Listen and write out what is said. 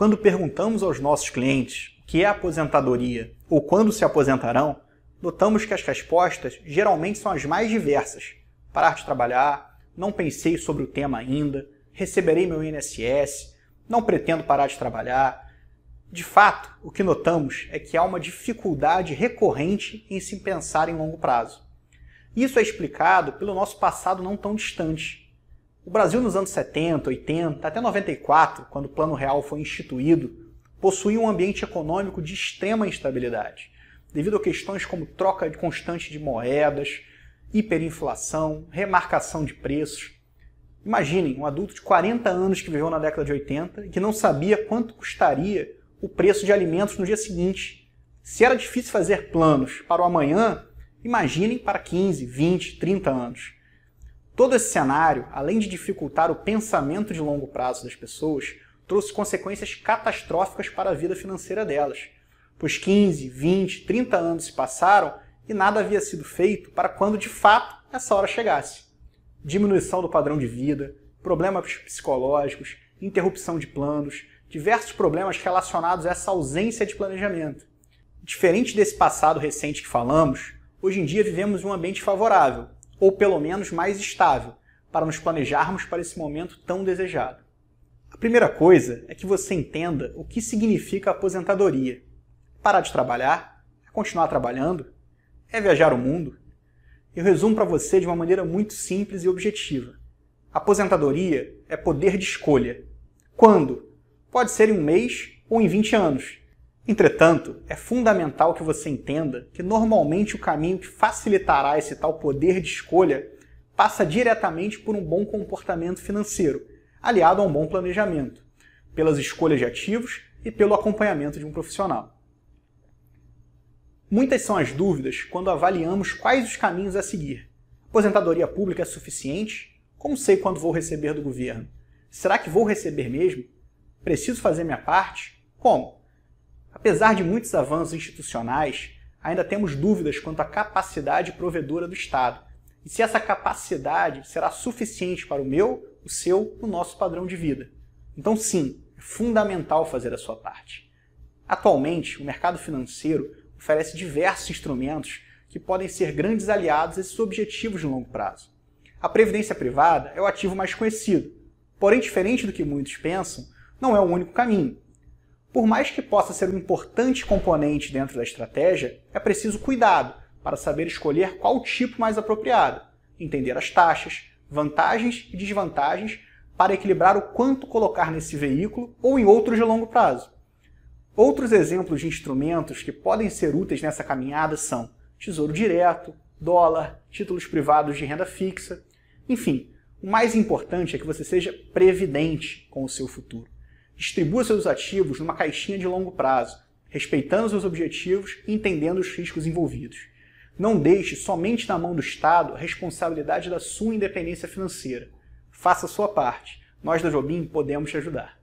Quando perguntamos aos nossos clientes o que é aposentadoria ou quando se aposentarão, notamos que as respostas geralmente são as mais diversas. Parar de trabalhar, não pensei sobre o tema ainda, receberei meu INSS, não pretendo parar de trabalhar. De fato, o que notamos é que há uma dificuldade recorrente em se pensar em longo prazo. Isso é explicado pelo nosso passado não tão distante. O Brasil nos anos 70, 80, até 94, quando o Plano Real foi instituído, possuía um ambiente econômico de extrema instabilidade, devido a questões como troca constante de moedas, hiperinflação, remarcação de preços. Imaginem um adulto de 40 anos que viveu na década de 80 e que não sabia quanto custaria o preço de alimentos no dia seguinte. Se era difícil fazer planos para o amanhã, imaginem para 15, 20, 30 anos. Todo esse cenário, além de dificultar o pensamento de longo prazo das pessoas, trouxe consequências catastróficas para a vida financeira delas. Pois 15, 20, 30 anos se passaram e nada havia sido feito para quando de fato essa hora chegasse. Diminuição do padrão de vida, problemas psicológicos, interrupção de planos, diversos problemas relacionados a essa ausência de planejamento. Diferente desse passado recente que falamos, hoje em dia vivemos um ambiente favorável, ou pelo menos mais estável, para nos planejarmos para esse momento tão desejado. A primeira coisa é que você entenda o que significa aposentadoria. Parar de trabalhar? É continuar trabalhando? É viajar o mundo? Eu resumo para você de uma maneira muito simples e objetiva. Aposentadoria é poder de escolha. Quando? Pode ser em um mês ou em 20 anos. Entretanto, é fundamental que você entenda que normalmente o caminho que facilitará esse tal poder de escolha passa diretamente por um bom comportamento financeiro, aliado a um bom planejamento, pelas escolhas de ativos e pelo acompanhamento de um profissional. Muitas são as dúvidas quando avaliamos quais os caminhos a seguir. Aposentadoria pública é suficiente? Como sei quando vou receber do governo? Será que vou receber mesmo? Preciso fazer minha parte? Como? Apesar de muitos avanços institucionais, ainda temos dúvidas quanto à capacidade provedora do Estado e se essa capacidade será suficiente para o meu, o seu, o nosso padrão de vida. Então, sim, é fundamental fazer a sua parte. Atualmente, o mercado financeiro oferece diversos instrumentos que podem ser grandes aliados a esses objetivos de longo prazo. A previdência privada é o ativo mais conhecido, porém, diferente do que muitos pensam, não é o único caminho. Por mais que possa ser um importante componente dentro da estratégia, é preciso cuidado para saber escolher qual tipo mais apropriado, entender as taxas, vantagens e desvantagens para equilibrar o quanto colocar nesse veículo ou em outros de longo prazo. Outros exemplos de instrumentos que podem ser úteis nessa caminhada são tesouro direto, dólar, títulos privados de renda fixa, enfim, o mais importante é que você seja previdente com o seu futuro distribua seus ativos numa caixinha de longo prazo, respeitando seus objetivos e entendendo os riscos envolvidos. Não deixe somente na mão do Estado a responsabilidade da sua independência financeira. Faça a sua parte. Nós da Jobim podemos te ajudar.